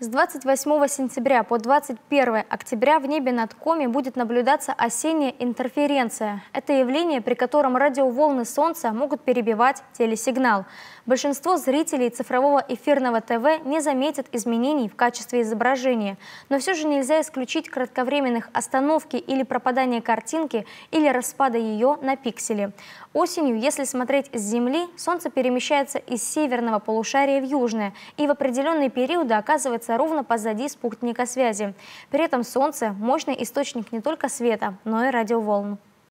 С 28 сентября по 21 октября в небе над Коми будет наблюдаться осенняя интерференция. Это явление, при котором радиоволны Солнца могут перебивать телесигнал. Большинство зрителей цифрового эфирного ТВ не заметят изменений в качестве изображения. Но все же нельзя исключить кратковременных остановки или пропадания картинки или распада ее на пиксели. Осенью, если смотреть с Земли, Солнце перемещается из северного полушария в южное и в определенные периоды оказывается находится ровно позади спутника связи. При этом Солнце – мощный источник не только света, но и радиоволн.